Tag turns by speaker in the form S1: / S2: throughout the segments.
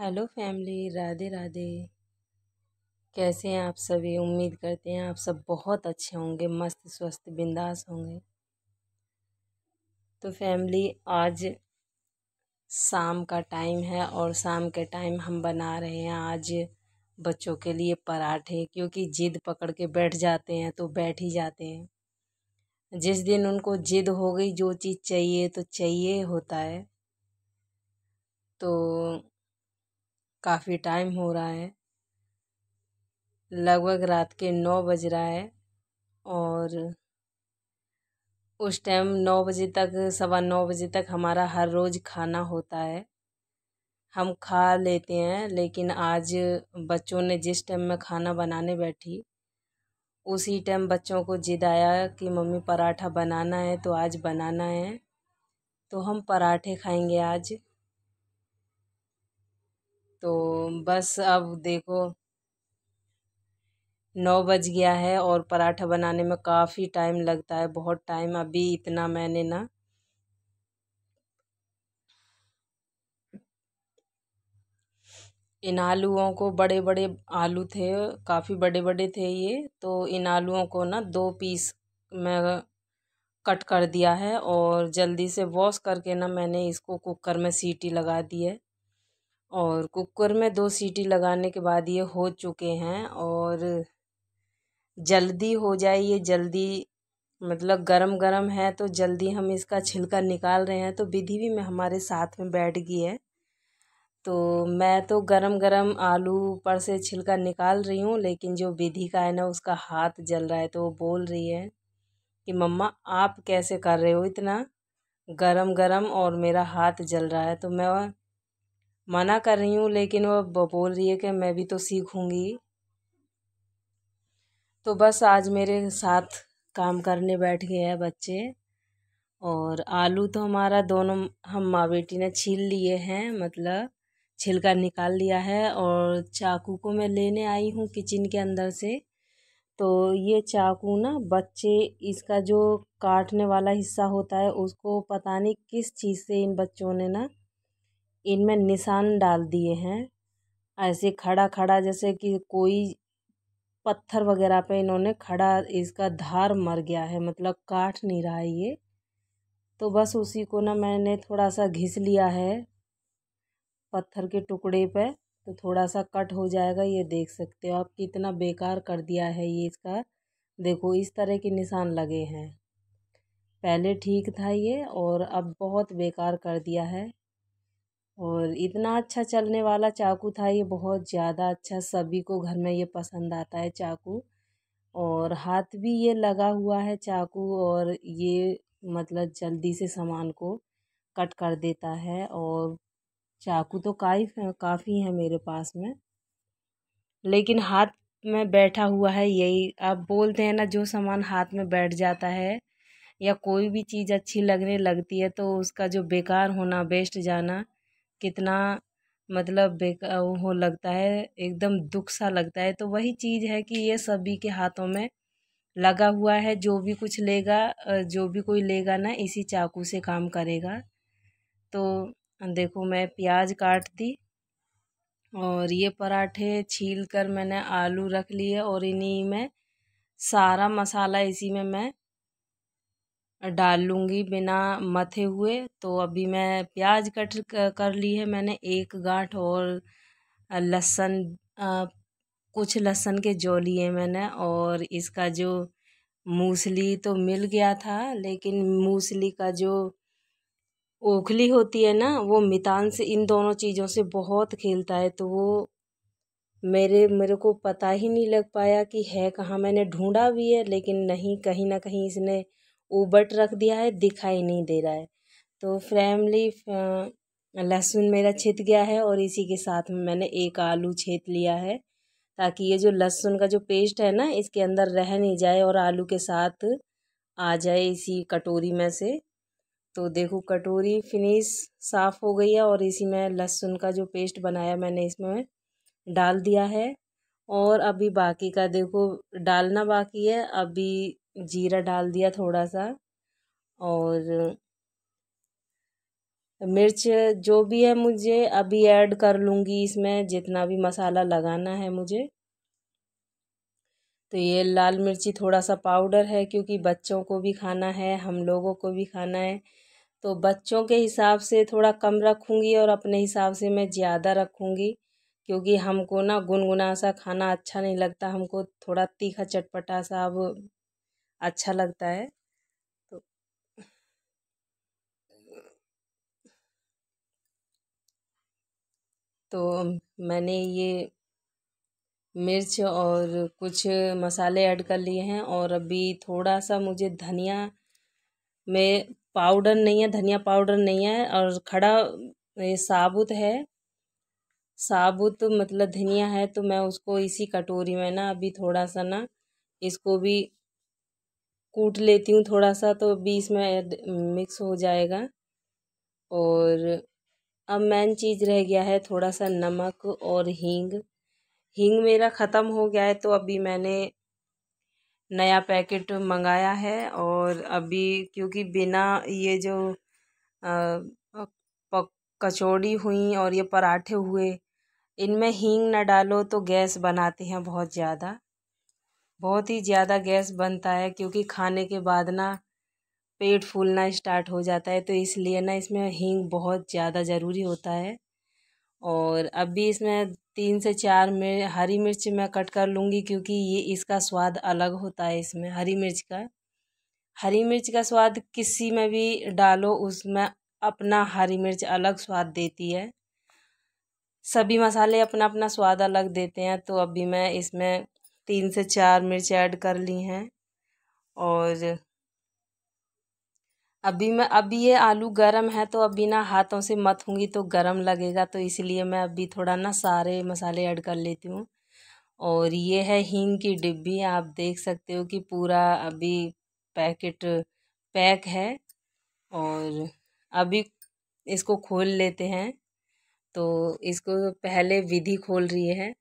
S1: hello family Radhe Radhe कैसे हैं आप सभी उम्मीद करते हैं आप सब बहुत अच्छे होंगे मस्त स्वस्थ बिंदास होंगे तो फैमिली आज शाम का टाइम है और शाम के टाइम हम बना रहे हैं आज बच्चों के लिए पराठे क्योंकि जिद पकड़ के बैठ जाते हैं तो बैठ ही जाते हैं जिस दिन उनको जिद हो गई जो चीज़ चाहिए तो चाहिए होता है तो काफ़ी टाइम हो रहा है लगभग रात के नौ बज रहा है और उस टाइम नौ बजे तक सवा नौ बजे तक हमारा हर रोज़ खाना होता है हम खा लेते हैं लेकिन आज बच्चों ने जिस टाइम में खाना बनाने बैठी उसी टाइम बच्चों को जिद आया कि मम्मी पराठा बनाना है तो आज बनाना है तो हम पराठे खाएंगे आज तो बस अब देखो नौ बज गया है और पराठा बनाने में काफ़ी टाइम लगता है बहुत टाइम अभी इतना मैंने ना इन आलूओं को बड़े बड़े आलू थे काफ़ी बड़े बड़े थे ये तो इन आलूओं को ना दो पीस में कट कर दिया है और जल्दी से वॉश करके ना मैंने इसको कुकर में सीटी लगा दी है और कुकर में दो सीटी लगाने के बाद ये हो चुके हैं और जल्दी हो जाए ये जल्दी मतलब गरम गरम है तो जल्दी हम इसका छिलका निकाल रहे हैं तो विधि भी मैं हमारे साथ में बैठ गई है तो मैं तो गरम गरम आलू पर से छिलका निकाल रही हूँ लेकिन जो विधि का है ना उसका हाथ जल रहा है तो वो बोल रही है कि मम्मा आप कैसे कर रहे हो इतना गरम गरम और मेरा हाथ जल रहा है तो मैं मना कर रही हूँ लेकिन वो बोल रही है कि मैं भी तो सीखूँगी तो बस आज मेरे साथ काम करने बैठ गए हैं बच्चे और आलू तो हमारा दोनों हम माँ बेटी ने छील लिए हैं मतलब छिलका निकाल लिया है और चाकू को मैं लेने आई हूँ किचन के अंदर से तो ये चाकू ना बच्चे इसका जो काटने वाला हिस्सा होता है उसको पता नहीं किस चीज़ से इन बच्चों ने ना इनमें निशान डाल दिए हैं ऐसे खड़ा खड़ा जैसे कि कोई पत्थर वगैरह पे इन्होंने खड़ा इसका धार मर गया है मतलब काट नहीं रहा है ये तो बस उसी को ना मैंने थोड़ा सा घिस लिया है पत्थर के टुकड़े पे तो थोड़ा सा कट हो जाएगा ये देख सकते हो आप कितना बेकार कर दिया है ये इसका देखो इस तरह के निशान लगे हैं पहले ठीक था ये और अब बहुत बेकार कर दिया है और इतना अच्छा चलने वाला चाकू था ये बहुत ज़्यादा अच्छा सभी को घर में ये पसंद आता है चाकू और हाथ भी ये लगा हुआ है चाकू और ये मतलब जल्दी से सामान को कट कर देता है और चाकू तो काफ़ काफ़ी है मेरे पास में लेकिन हाथ में बैठा हुआ है यही आप बोलते हैं ना जो सामान हाथ में बैठ जाता है या कोई भी चीज़ अच्छी लगने लगती है तो उसका जो बेकार होना बेस्ट जाना कितना मतलब बेकार वो लगता है एकदम दुख सा लगता है तो वही चीज़ है कि ये सभी के हाथों में लगा हुआ है जो भी कुछ लेगा जो भी कोई लेगा ना इसी चाकू से काम करेगा तो देखो मैं प्याज काट दी और ये पराठे छील कर मैंने आलू रख लिए और इन्हीं में सारा मसाला इसी में मैं डाल लूँगी बिना मथे हुए तो अभी मैं प्याज कट कर ली है मैंने एक गांठ और लहसन कुछ लहसन के जो लिए मैंने और इसका जो मूसली तो मिल गया था लेकिन मूसली का जो ओखली होती है ना वो मितान से इन दोनों चीज़ों से बहुत खेलता है तो वो मेरे मेरे को पता ही नहीं लग पाया कि है कहाँ मैंने ढूंढा भी है लेकिन नहीं कहीं ना कहीं इसने उबट रख दिया है दिखाई नहीं दे रहा है तो फ्रेमली लहसुन मेरा छित गया है और इसी के साथ में मैंने एक आलू छेद लिया है ताकि ये जो लहसुन का जो पेस्ट है ना इसके अंदर रह नहीं जाए और आलू के साथ आ जाए इसी कटोरी में से तो देखो कटोरी फिनिश साफ़ हो गई है और इसी में लहसुन का जो पेस्ट बनाया मैंने इसमें डाल दिया है और अभी बाकी का देखो डालना बाकी है अभी जीरा डाल दिया थोड़ा सा और मिर्च जो भी है मुझे अभी ऐड कर लूँगी इसमें जितना भी मसाला लगाना है मुझे तो ये लाल मिर्ची थोड़ा सा पाउडर है क्योंकि बच्चों को भी खाना है हम लोगों को भी खाना है तो बच्चों के हिसाब से थोड़ा कम रखूँगी और अपने हिसाब से मैं ज़्यादा रखूँगी क्योंकि हमको ना गुनगुना सा खाना अच्छा नहीं लगता हमको थोड़ा तीखा चटपटा सा अब अच्छा लगता है तो तो मैंने ये मिर्च और कुछ मसाले ऐड कर लिए हैं और अभी थोड़ा सा मुझे धनिया में पाउडर नहीं है धनिया पाउडर नहीं है और खड़ा ये साबुत है साबुत मतलब धनिया है तो मैं उसको इसी कटोरी में ना अभी थोड़ा सा ना इसको भी कूट लेती हूँ थोड़ा सा तो बीस में मिक्स हो जाएगा और अब मेन चीज़ रह गया है थोड़ा सा नमक और हींग हींग मेरा ख़त्म हो गया है तो अभी मैंने नया पैकेट मंगाया है और अभी क्योंकि बिना ये जो कचौड़ी हुई और ये पराठे हुए इनमें हींग ना डालो तो गैस बनाते हैं बहुत ज़्यादा बहुत ही ज़्यादा गैस बनता है क्योंकि खाने के बाद ना पेट फूलना स्टार्ट हो जाता है तो इसलिए ना इसमें हींग बहुत ज़्यादा ज़रूरी होता है और अभी इसमें तीन से चार मिर्च हरी मिर्च मैं कट कर लूँगी क्योंकि ये इसका स्वाद अलग होता है इसमें हरी मिर्च का हरी मिर्च का स्वाद किसी में भी डालो उसमें अपना हरी मिर्च अलग स्वाद देती है सभी मसाले अपना अपना स्वाद अलग देते हैं तो अभी मैं इसमें तीन से चार मिर्च ऐड कर ली हैं और अभी मैं अभी ये आलू गरम है तो अभी ना हाथों से मत होंगी तो गरम लगेगा तो इसलिए मैं अभी थोड़ा ना सारे मसाले ऐड कर लेती हूँ और ये है हींग की डिब्बी आप देख सकते हो कि पूरा अभी पैकेट पैक है और अभी इसको खोल लेते हैं तो इसको पहले विधि खोल रही है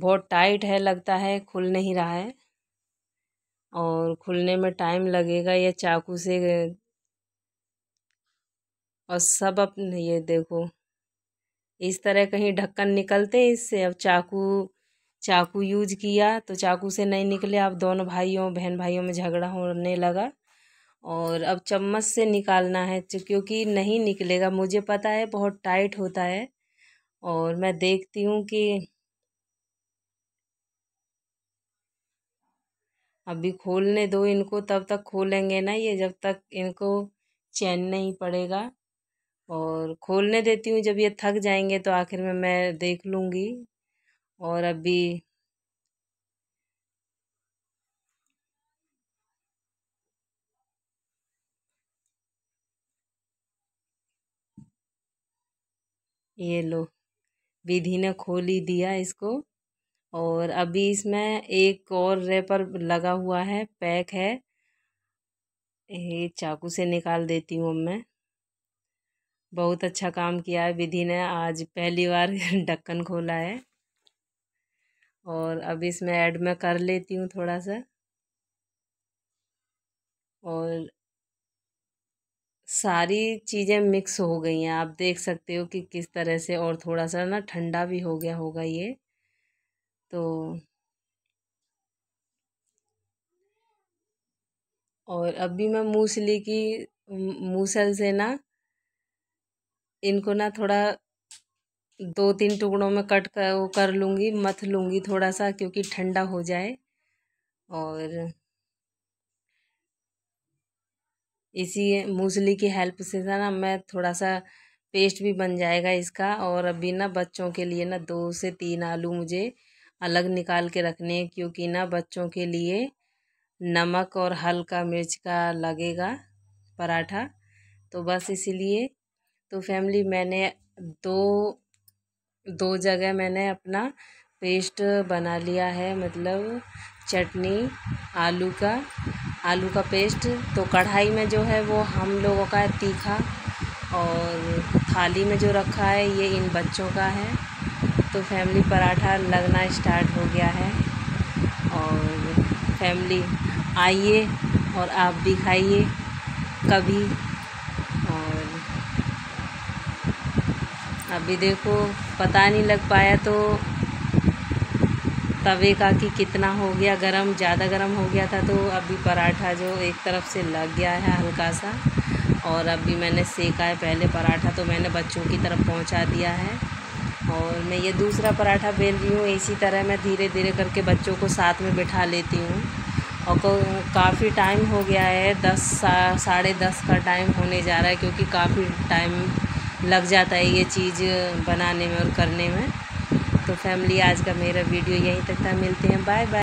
S1: बहुत टाइट है लगता है खुल नहीं रहा है और खुलने में टाइम लगेगा ये चाकू से और सब अपने ये देखो इस तरह कहीं ढक्कन निकलते हैं इससे अब चाकू चाकू यूज किया तो चाकू से नहीं निकले अब दोनों भाइयों बहन भाइयों में झगड़ा होने लगा और अब चम्मच से निकालना है तो क्योंकि नहीं निकलेगा मुझे पता है बहुत टाइट होता है और मैं देखती हूँ कि अभी खोलने दो इनको तब तक खोलेंगे ना ये जब तक इनको चैन नहीं पड़ेगा और खोलने देती हूँ जब ये थक जाएंगे तो आखिर में मैं देख लूँगी और अभी ये लो विधि ने खोल ही दिया इसको और अभी इसमें एक और रेपर लगा हुआ है पैक है ये चाकू से निकाल देती हूँ मैं बहुत अच्छा काम किया है विधि ने आज पहली बार ढक्कन खोला है और अब इसमें ऐड में कर लेती हूँ थोड़ा सा और सारी चीज़ें मिक्स हो गई हैं आप देख सकते हो कि किस तरह से और थोड़ा सा ना ठंडा भी हो गया होगा ये तो और अभी मैं मूसली की मूसल से ना इनको ना थोड़ा दो तीन टुकड़ों में कट कर वो कर लूँगी मथ लूँगी थोड़ा सा क्योंकि ठंडा हो जाए और इसी मूसली की हेल्प से ना मैं थोड़ा सा पेस्ट भी बन जाएगा इसका और अभी ना बच्चों के लिए ना दो से तीन आलू मुझे अलग निकाल के रखने क्योंकि ना बच्चों के लिए नमक और हल्का मिर्च का लगेगा पराठा तो बस इसीलिए तो फैमिली मैंने दो दो जगह मैंने अपना पेस्ट बना लिया है मतलब चटनी आलू का आलू का पेस्ट तो कढ़ाई में जो है वो हम लोगों का है तीखा और थाली में जो रखा है ये इन बच्चों का है तो फैमिली पराठा लगना स्टार्ट हो गया है और फैमिली आइए और आप भी खाइए कभी और अभी देखो पता नहीं लग पाया तो तवे का कि कितना हो गया गरम ज़्यादा गरम हो गया था तो अभी पराठा जो एक तरफ से लग गया है हल्का सा और अभी मैंने सेका है पहले पराठा तो मैंने बच्चों की तरफ पहुंचा दिया है और मैं ये दूसरा पराठा बेल रही हूँ इसी तरह मैं धीरे धीरे करके बच्चों को साथ में बिठा लेती हूँ और काफ़ी टाइम हो गया है दस सा, साढ़े दस का टाइम होने जा रहा है क्योंकि काफ़ी टाइम लग जाता है ये चीज़ बनाने में और करने में तो फैमिली आज का मेरा वीडियो यहीं तक था मिलते हैं बाय बाय